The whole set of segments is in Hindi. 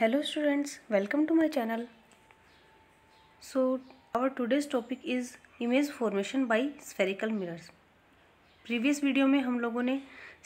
hello students welcome to my channel so our today's topic is image formation by spherical mirrors previous video में हम लोगों ने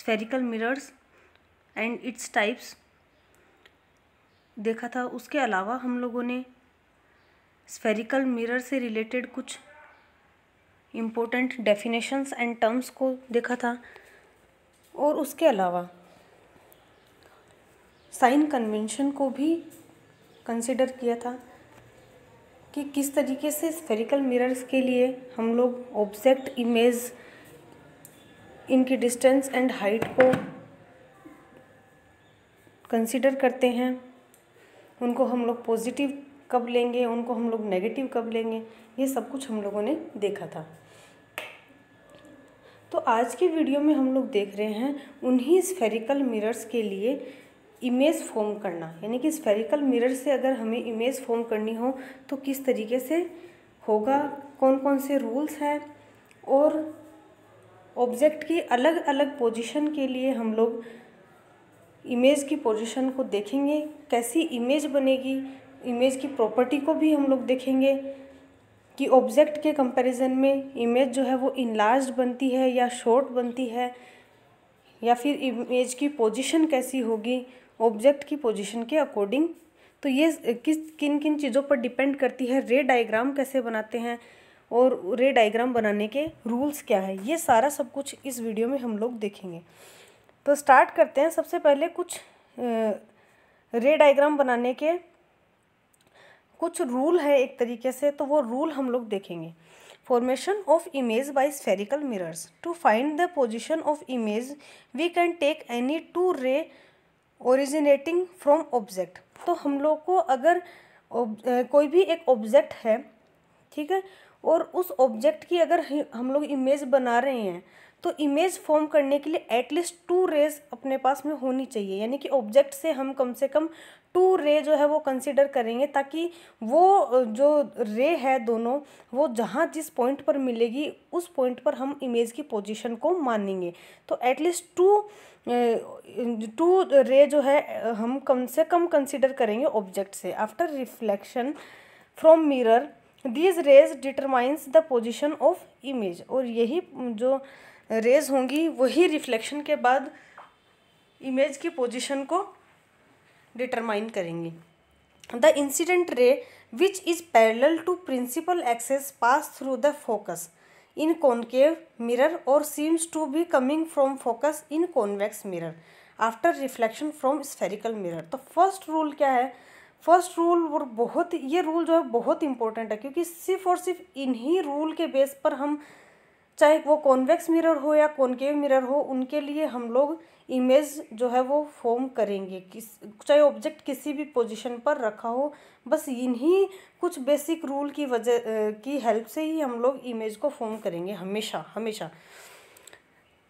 spherical mirrors and its types देखा था उसके अलावा हम लोगों ने स्फेरिकल मिरर से रिलेटेड कुछ इम्पोर्टेंट डेफिनेशंस एंड टर्म्स को देखा था और उसके अलावा साइन कन्वेंशन को भी कंसिडर किया था कि किस तरीके से स्फेरिकल मिरर्स के लिए हम लोग ऑब्जेक्ट इमेज इनकी डिस्टेंस एंड हाइट को कंसिडर करते हैं उनको हम लोग पॉजिटिव कब लेंगे उनको हम लोग नेगेटिव कब लेंगे ये सब कुछ हम लोगों ने देखा था तो आज की वीडियो में हम लोग देख रहे हैं उन्हीं स्फेरिकल मिरर्स के लिए इमेज फॉर्म करना यानी कि स्फेरिकल मिरर से अगर हमें इमेज फॉर्म करनी हो तो किस तरीके से होगा कौन कौन से रूल्स हैं और ऑब्जेक्ट की अलग अलग पोजीशन के लिए हम लोग इमेज की पोजीशन को देखेंगे कैसी इमेज बनेगी इमेज की प्रॉपर्टी को भी हम लोग देखेंगे कि ऑब्जेक्ट के कंपैरिजन में इमेज जो है वो इनलार्ज बनती है या शॉर्ट बनती है या फिर इमेज की पोजीशन कैसी होगी ऑब्जेक्ट की पोजीशन के अकॉर्डिंग तो ये किस किन किन चीज़ों पर डिपेंड करती है रे डायग्राम कैसे बनाते हैं और रे डायग्राम बनाने के रूल्स क्या है ये सारा सब कुछ इस वीडियो में हम लोग देखेंगे तो स्टार्ट करते हैं सबसे पहले कुछ रे डायग्राम बनाने के कुछ रूल है एक तरीके से तो वो रूल हम लोग देखेंगे formation of image by spherical mirrors to find the position of image we can take any two ray originating from object तो हम लोग को अगर कोई भी एक ऑब्जेक्ट है ठीक है और उस ऑब्जेक्ट की अगर हम लोग इमेज बना रहे हैं तो इमेज फॉर्म करने के लिए एटलीस्ट टू रेज अपने पास में होनी चाहिए यानी कि ऑब्जेक्ट से हम कम से कम टू रे जो है वो कंसिडर करेंगे ताकि वो जो रे है दोनों वो जहाँ जिस पॉइंट पर मिलेगी उस पॉइंट पर हम इमेज की पोजिशन को मानेंगे तो एटलीस्ट टू टू रे जो है हम कम से कम कंसिडर करेंगे ऑब्जेक्ट से after reflection from mirror these rays determines the position of image और यही जो रेज होंगी वही रिफ्लेक्शन के बाद इमेज की पोजिशन को डिटरमाइन करेंगे the incident ray which is parallel to principal axis pass through the focus in concave mirror और seems to be coming from focus in convex mirror after reflection from spherical mirror तो फर्स्ट रूल क्या है फर्स्ट रूल और बहुत ये रूल जो है बहुत इंपॉर्टेंट है क्योंकि सिर्फ और सिर्फ इन्हीं रूल के बेस पर हम चाहे वो कॉन्वेक्स मिरर हो या कॉन्केव मिरर हो उनके लिए हम लोग इमेज जो है वो फॉर्म करेंगे किस चाहे ऑब्जेक्ट किसी भी पोजीशन पर रखा हो बस इन्हीं कुछ बेसिक रूल की वजह की हेल्प से ही हम लोग इमेज को फॉर्म करेंगे हमेशा हमेशा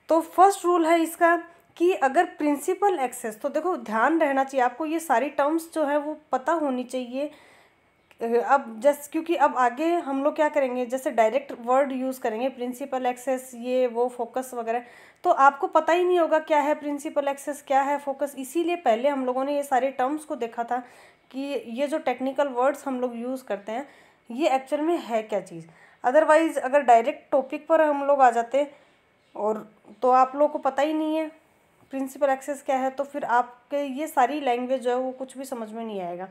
तो फर्स्ट रूल है इसका कि अगर प्रिंसिपल एक्सेस तो देखो ध्यान रहना चाहिए आपको ये सारी टर्म्स जो है वो पता होनी चाहिए अब जस्ट क्योंकि अब आगे हम लोग क्या करेंगे जैसे डायरेक्ट वर्ड यूज़ करेंगे प्रिंसिपल एक्सेस ये वो फोकस वगैरह तो आपको पता ही नहीं होगा क्या है प्रिंसिपल एक्सेस क्या है फोकस इसीलिए पहले हम लोगों ने ये सारे टर्म्स को देखा था कि ये जो टेक्निकल वर्ड्स हम लोग यूज़ करते हैं ये एक्चुअल में है क्या चीज़ अदरवाइज़ अगर डायरेक्ट टॉपिक पर हम लोग आ जाते और तो आप लोगों को पता ही नहीं है प्रिंसिपल एक्सेस क्या है तो फिर आपके ये सारी लैंग्वेज जो है वो कुछ भी समझ में नहीं आएगा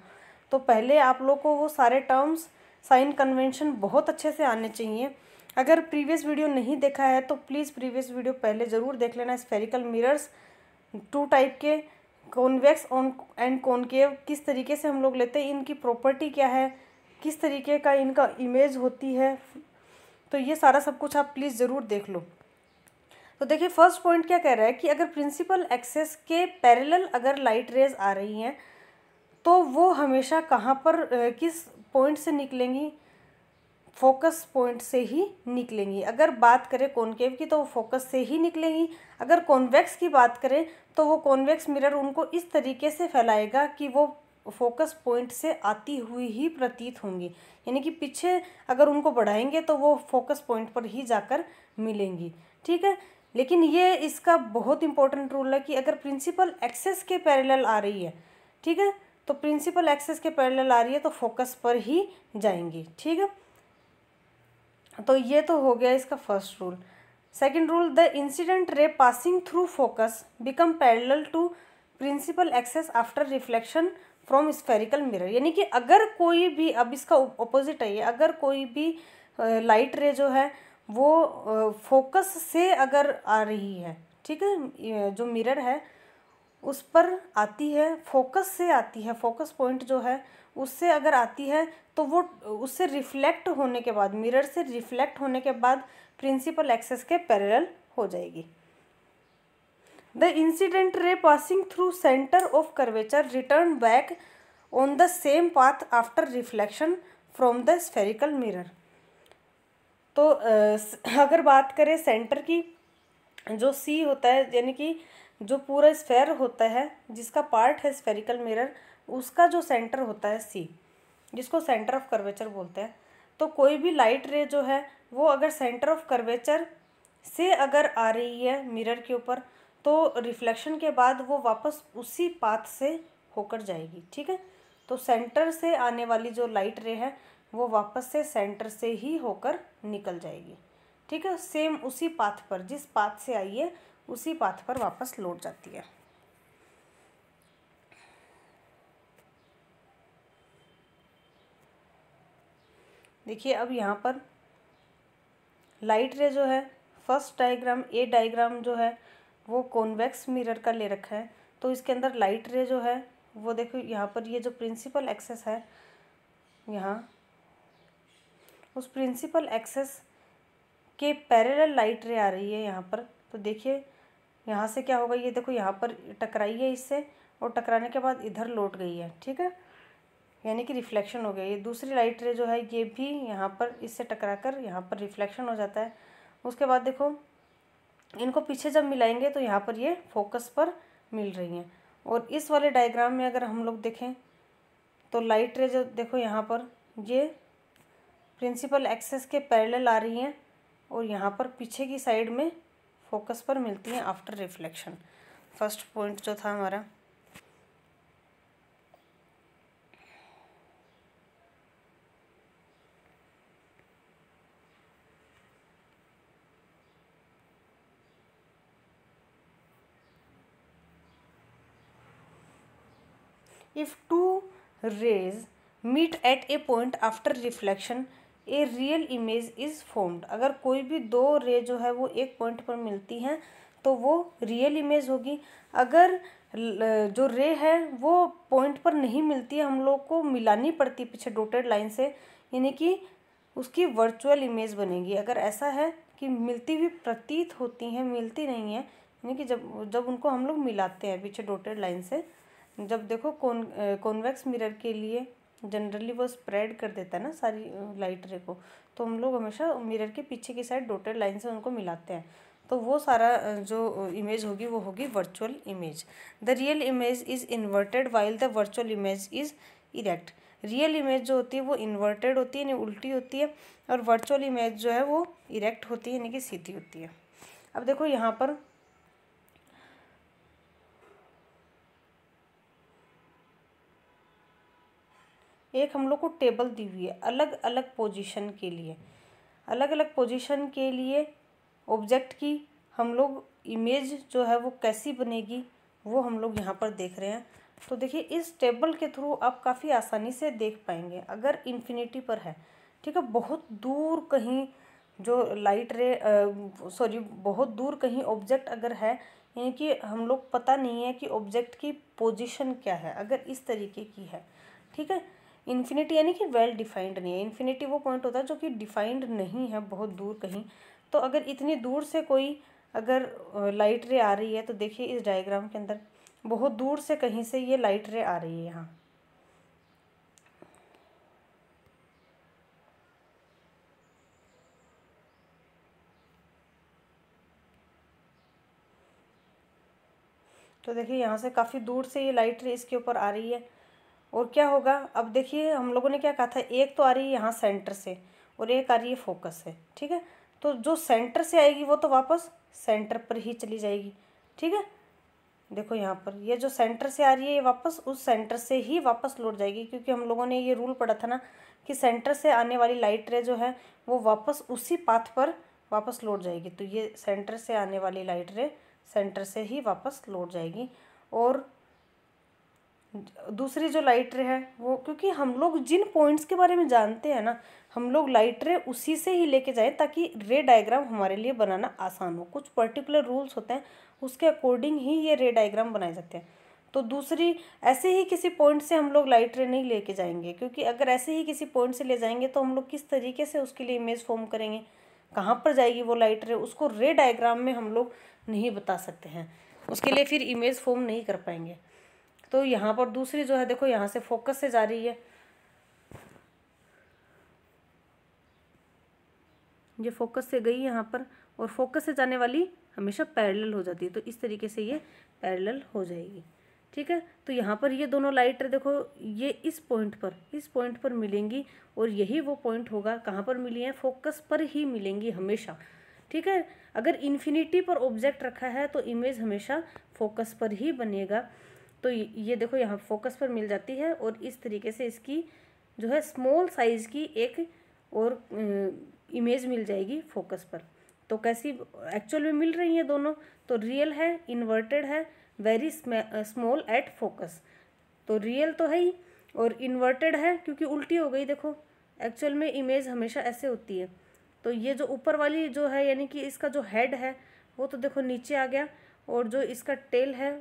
तो पहले आप लोग को वो सारे टर्म्स साइन कन्वेंशन बहुत अच्छे से आने चाहिए अगर प्रीवियस वीडियो नहीं देखा है तो प्लीज़ प्रीवियस वीडियो पहले ज़रूर देख लेना स्फेरिकल मिरर्स टू टाइप के कॉन्वेक्स ऑन एंड कॉन्केव किस तरीके से हम लोग लेते हैं इनकी प्रॉपर्टी क्या है किस तरीके का इनका इमेज होती है तो ये सारा सब कुछ आप प्लीज़ ज़रूर देख लो तो देखिए फर्स्ट पॉइंट क्या कह रहा है कि अगर प्रिंसिपल एक्सेस के पैरेलल अगर लाइट रेज आ रही हैं तो वो हमेशा कहाँ पर किस पॉइंट से निकलेंगी फोकस पॉइंट से ही निकलेंगी अगर बात करें कॉन्केव की तो वो फोकस से ही निकलेंगी अगर कॉन्वेक्स की बात करें तो वो कॉन्वेक्स मिरर उनको इस तरीके से फैलाएगा कि वो फोकस पॉइंट से आती हुई ही प्रतीत होंगी यानी कि पीछे अगर उनको बढ़ाएंगे तो वो फोकस पॉइंट पर ही जाकर मिलेंगी ठीक है लेकिन ये इसका बहुत इंपॉर्टेंट रूल है कि अगर प्रिंसिपल एक्सेस के पैरेलल आ रही है ठीक है तो प्रिंसिपल एक्सेस के पैरेलल आ रही है तो फोकस पर ही जाएंगी ठीक है तो ये तो हो गया इसका first rule second rule the incident ray passing through focus become parallel to principal axis after reflection from spherical mirror यानी कि अगर कोई भी अब इसका ऑपोजिट है ये अगर कोई भी लाइट रे जो है वो फोकस से अगर आ रही है ठीक है जो मिरर है उस पर आती है फोकस से आती है फोकस पॉइंट जो है उससे अगर आती है तो वो उससे रिफ्लेक्ट होने के बाद मिरर से रिफ्लेक्ट होने के बाद प्रिंसिपल एक्सेस के पैरेलल हो जाएगी the incident ray passing through centre of curvature return back on the same path after reflection from the spherical mirror तो अगर बात करें सेंटर की जो सी होता है यानी कि जो पूरा स्फेयर होता है जिसका पार्ट है स्फेरिकल मिरर उसका जो सेंटर होता है सी जिसको सेंटर ऑफ कर्वेचर बोलते हैं तो कोई भी लाइट रे जो है वो अगर सेंटर ऑफ कर्वेचर से अगर आ रही है मिरर के ऊपर तो रिफ्लेक्शन के बाद वो वापस उसी पाथ से होकर जाएगी ठीक है तो सेंटर से आने वाली जो लाइट रे है वो वापस से सेंटर से ही होकर निकल जाएगी ठीक है सेम उसी पाथ पर जिस पाथ से आई है उसी पाथ पर वापस लौट जाती है देखिए अब यहाँ पर लाइट रे जो है फर्स्ट डायग्राम ए डायग्राम जो है वो कॉन्वेक्स मिरर का ले रखा है तो इसके अंदर लाइट रे जो है वो देखो यहाँ पर ये जो प्रिंसिपल एक्सेस है यहाँ उस प्रिंसिपल एक्सेस के पैरेलल लाइट रे आ रही है यहाँ पर तो देखिए यहाँ से क्या होगा ये देखो यहाँ पर टकराई है इससे और टकराने के बाद इधर लौट गई है ठीक है यानी कि रिफ्लेक्शन हो गया ये दूसरी लाइट रे जो है ये भी यहाँ पर इससे टकरा कर यहाँ पर रिफ्लेक्शन हो जाता है उसके बाद देखो इनको पीछे जब मिलाएंगे तो यहाँ पर ये फोकस पर मिल रही हैं और इस वाले डायग्राम में अगर हम लोग देखें तो लाइट रे जो देखो यहाँ पर ये प्रिंसिपल एक्सेस के पैरेलल आ रही हैं और यहाँ पर पीछे की साइड में फोकस पर मिलती है आफ्टर रिफ्लेक्शन फर्स्ट पॉइंट जो था हमारा if two rays meet at a point after reflection a real image is formed अगर कोई भी दो रे जो है वो एक पॉइंट पर मिलती हैं तो वो रियल इमेज होगी अगर जो रे है वो पॉइंट पर नहीं मिलती है हम लोग को मिलानी पड़ती पीछे डोटेड लाइन से यानी कि उसकी वर्चुअल इमेज बनेगी अगर ऐसा है कि मिलती हुई प्रतीत होती हैं मिलती नहीं है यानी कि जब जब उनको हम लोग मिलाते हैं पीछे डोटेड लाइन से जब देखो कौन कॉन्वेक्स मिरर के लिए जनरली वो स्प्रेड कर देता है ना सारी लाइट रे को तो हम लोग हमेशा मिरर के पीछे की साइड डोटेड लाइन से उनको मिलाते हैं तो वो सारा जो इमेज होगी वो होगी virtual image the real image is inverted while the virtual image is erect real image जो होती है वो इन्वर्टेड होती है यानी उल्टी होती है और वर्चुअल इमेज जो है वो इरेक्ट होती है यानी कि सीधी होती है अब देखो यहाँ पर एक हम लोग को टेबल दी हुई है अलग अलग पोजीशन के लिए अलग अलग पोजीशन के लिए ऑब्जेक्ट की हम लोग इमेज जो है वो कैसी बनेगी वो हम लोग यहाँ पर देख रहे हैं तो देखिए इस टेबल के थ्रू आप काफ़ी आसानी से देख पाएंगे अगर इन्फिनिटी पर है ठीक है बहुत दूर कहीं जो लाइट रे सॉरी बहुत दूर कहीं ऑब्जेक्ट अगर है यानी कि हम लोग पता नहीं है कि ऑब्जेक्ट की पोजीशन क्या है अगर इस तरीके की है ठीक है इन्फिनिटी यानी कि वेल डिफाइंड नहीं है इन्फिनिटी वो पॉइंट होता है जो कि डिफाइंड नहीं है बहुत दूर कहीं तो अगर इतनी दूर से कोई अगर लाइट रे आ रही है तो देखिए इस डायग्राम के अंदर बहुत दूर से कहीं से ये लाइट रे आ रही है यहाँ तो देखिए यहाँ से काफ़ी दूर से ये लाइट रे इसके ऊपर आ रही है और क्या होगा अब देखिए हम लोगों ने क्या कहा था एक तो आ रही है यहाँ सेंटर से और एक आ रही है फोकस से ठीक है तो जो सेंटर से आएगी वो तो वापस सेंटर पर ही चली जाएगी ठीक है देखो यहाँ पर ये जो सेंटर से आ रही है ये वापस उस सेंटर से ही वापस लौट जाएगी क्योंकि हम लोगों ने ये रूल पढ़ा था ना कि सेंटर से आने वाली लाइट रे जो है वो वापस उसी पाथ पर वापस लौट जाएगी तो ये सेंटर से आने वाली लाइट रे सेंटर से ही वापस लौट जाएगी और दूसरी जो लाइट रे है वो क्योंकि हम लोग जिन पॉइंट्स के बारे में जानते हैं ना हम लोग लाइट रे उसी से ही लेके जाएं ताकि रे डायग्राम हमारे लिए बनाना आसान हो कुछ पर्टिकुलर रूल्स होते हैं उसके अकॉर्डिंग ही ये रे डायग्राम बनाए जाते हैं तो दूसरी ऐसे ही किसी पॉइंट से हम लोग लाइट रे नहीं लेके जाएंगे क्योंकि अगर ऐसे ही किसी पॉइंट से ले जाएंगे तो हम लोग किस तरीके से उसके लिए इमेज फॉर्म करेंगे कहाँ पर जाएगी वो लाइट रे उसको रे डायग्राम में हम लोग नहीं बता सकते हैं उसके लिए फिर इमेज फॉर्म नहीं कर पाएंगे तो यहाँ पर दूसरी जो है देखो यहाँ से फोकस से जा रही है ये फोकस से गई यहाँ पर और फोकस से जाने वाली हमेशा पैरेलल हो जाती है तो इस तरीके से ये पैरेलल हो जाएगी ठीक है तो यहाँ पर ये दोनों लाइट देखो ये इस पॉइंट पर इस पॉइंट पर मिलेंगी और यही वो पॉइंट होगा कहाँ पर मिली है फोकस पर ही मिलेंगी हमेशा ठीक है अगर इन्फिनिटी पर ऑब्जेक्ट रखा है तो इमेज हमेशा फोकस पर ही बनेगा तो ये देखो यहाँ फोकस पर मिल जाती है और इस तरीके से इसकी जो है स्मॉल साइज़ की एक और इमेज मिल जाएगी फोकस पर तो कैसी एक्चुअल में मिल रही है दोनों तो रियल है इन्वर्टेड है वेरी स्मॉल एट फोकस तो रियल तो है ही और इन्वर्टेड है क्योंकि उल्टी हो गई देखो एक्चुअल में इमेज हमेशा ऐसे होती है तो ये जो ऊपर वाली जो है यानी कि इसका जो हेड है वो तो देखो नीचे आ गया और जो इसका टेल है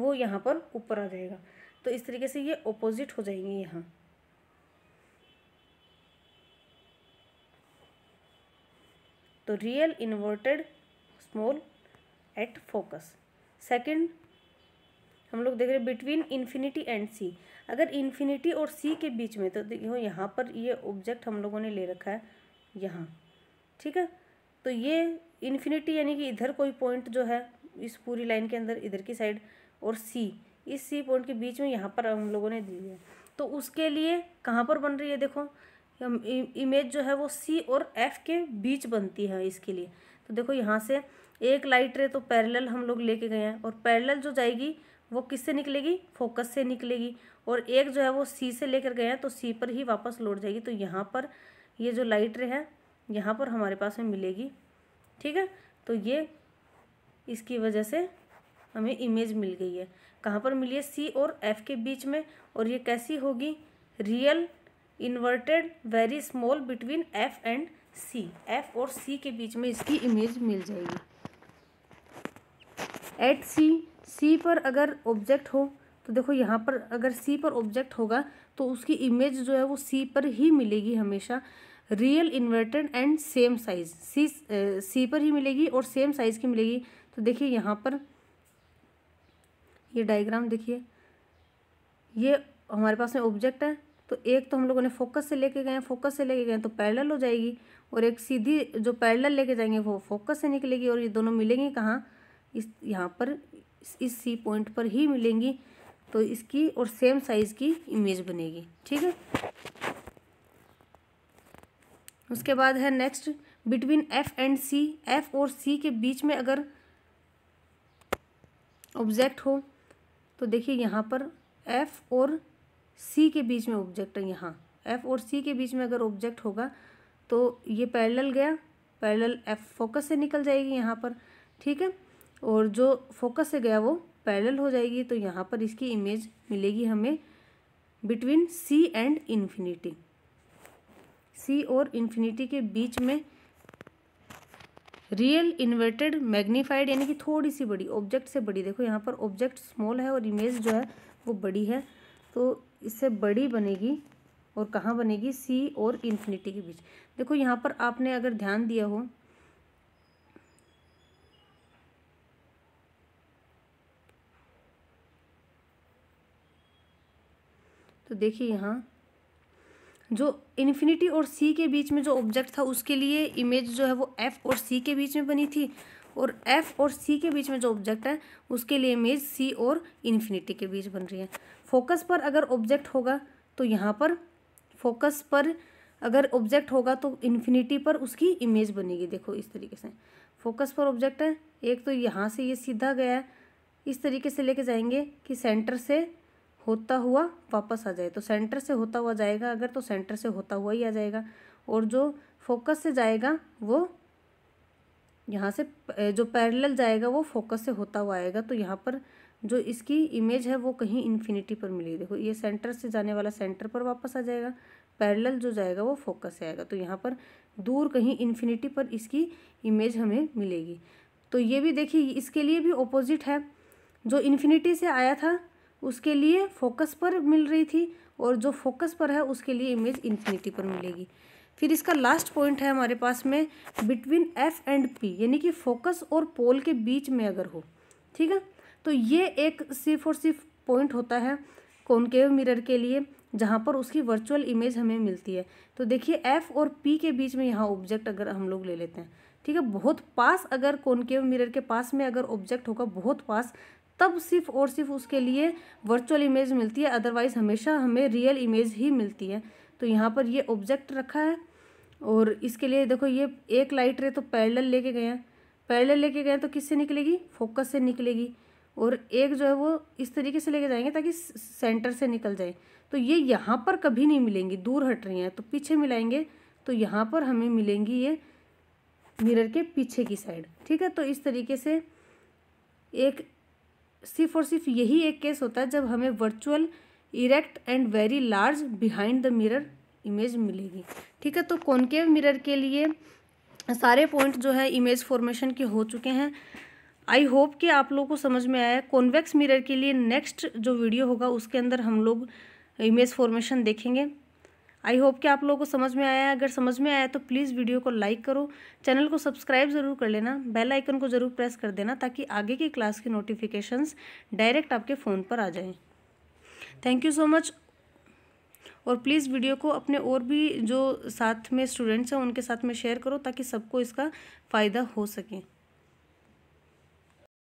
वो यहाँ पर ऊपर आ जाएगा तो इस तरीके से ये ओपोजिट हो जाएंगे यहाँ तो real inverted small at focus second हम लोग देख रहे हैं बिटवीन इन्फिनिटी एंड सी अगर इन्फिनिटी और सी के बीच में तो देखो यहाँ पर ये ऑब्जेक्ट हम लोगों ने ले रखा है यहाँ ठीक है तो ये इन्फिनिटी यानी कि इधर कोई पॉइंट जो है इस पूरी लाइन के अंदर इधर की साइड और सी इस सी पॉइंट के बीच में यहाँ पर हम लोगों ने दी है तो उसके लिए कहाँ पर बन रही है देखो इमेज जो है वो सी और एफ के बीच बनती है इसके लिए तो देखो यहाँ से एक लाइट रे तो पैरेलल हम लोग लेके गए हैं और पैरेलल जो जाएगी वो किससे निकलेगी फोकस से निकलेगी और एक जो है वो सी से लेकर गए हैं तो सी पर ही वापस लौट जाएगी तो यहाँ पर ये जो लाइट रे है यहाँ पर हमारे पास में मिलेगी ठीक है तो ये इसकी वजह से हमें इमेज मिल गई है कहाँ पर मिली है सी और एफ के बीच में और ये कैसी होगी real inverted very small between F and C F और सी के बीच में इसकी इमेज मिल जाएगी एट सी सी पर अगर ऑब्जेक्ट हो तो देखो यहाँ पर अगर सी पर ऑब्जेक्ट होगा तो उसकी इमेज जो है वो सी पर ही मिलेगी हमेशा real inverted and same size C C पर ही मिलेगी और सेम साइज़ की मिलेगी तो देखिए यहाँ पर ये डायग्राम देखिए ये हमारे पास में ऑब्जेक्ट है तो एक तो हम लोगों ने फोकस से लेके गए फोकस से लेके गए तो पैरेलल हो जाएगी और एक सीधी जो पैरेलल लेके जाएंगे वो फोकस से निकलेगी और ये दोनों मिलेंगी कहाँ इस यहाँ पर इस सी पॉइंट पर ही मिलेंगी तो इसकी और सेम साइज़ की इमेज बनेगी ठीक है उसके बाद है next between F and C F और सी के बीच में अगर ऑब्जेक्ट हो तो देखिए यहाँ पर एफ और सी के बीच में ऑब्जेक्ट है यहाँ एफ और सी के बीच में अगर ऑब्जेक्ट होगा तो ये पैरेलल गया पैरेलल एफ फोकस से निकल जाएगी यहाँ पर ठीक है और जो फोकस से गया वो पैरेलल हो जाएगी तो यहाँ पर इसकी इमेज मिलेगी हमें between C and infinity C और इन्फिनिटी के बीच में रियल इन्वर्टेड मैग्नीफाइड यानी कि थोड़ी सी बड़ी ऑब्जेक्ट से बड़ी देखो यहाँ पर ऑब्जेक्ट स्मॉल है और इमेज जो है वो बड़ी है तो इससे बड़ी बनेगी और कहाँ बनेगी सी और इन्फिनिटी के बीच देखो यहाँ पर आपने अगर ध्यान दिया हो तो देखिए यहाँ जो इन्फिनिटी और सी के बीच में जो ऑब्जेक्ट था उसके लिए इमेज जो है वो एफ़ और सी के बीच में बनी थी और एफ़ और सी के बीच में जो ऑब्जेक्ट है उसके लिए इमेज सी और इन्फिनिटी के बीच बन रही है फोकस पर अगर ऑब्जेक्ट होगा तो यहाँ पर फोकस पर अगर ऑब्जेक्ट होगा तो इन्फिनिटी पर उसकी इमेज बनेगी देखो इस तरीके से फोकस पर ऑब्जेक्ट है एक तो यहाँ से ये सीधा गया है इस तरीके से लेके जाएंगे कि सेंटर से होता हुआ वापस आ जाए तो सेंटर से होता हुआ जाएगा अगर तो सेंटर से होता हुआ ही आ जाएगा और जो फोकस से जाएगा वो यहाँ से जो पैरेलल जाएगा वो फोकस से होता हुआ आएगा तो यहाँ पर जो इसकी इमेज है वो कहीं इन्फिनिटी पर मिलेगी देखो ये सेंटर से जाने वाला सेंटर पर वापस आ जाएगा पैरेलल जो जाएगा वो फोकस से आएगा तो यहाँ पर दूर कहीं इन्फिनिटी पर इसकी इमेज हमें मिलेगी तो ये भी देखिए इसके लिए भी ऑपोजिट है जो इन्फिनिटी से आया था उसके लिए फोकस पर मिल रही थी और जो फोकस पर है उसके लिए इमेज इन्फिनिटी पर मिलेगी फिर इसका लास्ट पॉइंट है हमारे पास में बिटवीन एफ एंड पी यानी कि फोकस और पोल के बीच में अगर हो ठीक है तो ये एक सिर्फ और सिर्फ पॉइंट होता है कॉनकेव मिरर के लिए जहाँ पर उसकी वर्चुअल इमेज हमें मिलती है तो देखिए एफ और पी के बीच में यहाँ ऑब्जेक्ट अगर हम लोग ले लेते हैं ठीक है बहुत पास अगर कॉनकेव मिरर के पास में अगर ऑब्जेक्ट होगा बहुत पास तब सिर्फ और सिर्फ उसके लिए वर्चुअल इमेज मिलती है अदरवाइज़ हमेशा हमें रियल इमेज ही मिलती है तो यहाँ पर ये ऑब्जेक्ट रखा है और इसके लिए देखो ये एक लाइट रे तो पैरेलल लेके गए हैं पैरेलल लेके गए तो किससे निकलेगी फोकस से निकलेगी और एक जो है वो इस तरीके से लेके जाएंगे ताकि सेंटर से निकल जाए तो ये यहाँ पर कभी नहीं मिलेंगी दूर हट रही हैं तो पीछे मिलाएंगे तो यहाँ पर हमें मिलेंगी ये मिरर के पीछे की साइड ठीक है तो इस तरीके से एक सिर्फ और सिर्फ यही एक केस होता है जब हमें virtual erect and very large behind the mirror image मिलेगी ठीक है तो कॉन्केव मिरर के लिए सारे पॉइंट जो है इमेज फॉर्मेशन के हो चुके हैं आई होप कि आप लोगों को समझ में आया कॉन्वेक्स मिरर के लिए नेक्स्ट जो वीडियो होगा उसके अंदर हम लोग इमेज फॉर्मेशन देखेंगे आई होप कि आप लोगों को समझ में आया है अगर समझ में आया तो प्लीज़ वीडियो को लाइक करो चैनल को सब्सक्राइब ज़रूर कर लेना बेल आइकन को ज़रूर प्रेस कर देना ताकि आगे की क्लास की नोटिफिकेशंस डायरेक्ट आपके फ़ोन पर आ जाएँ थैंक यू सो मच और प्लीज़ वीडियो को अपने और भी जो साथ में स्टूडेंट्स हैं उनके साथ में शेयर करो ताकि सबको इसका फ़ायदा हो सके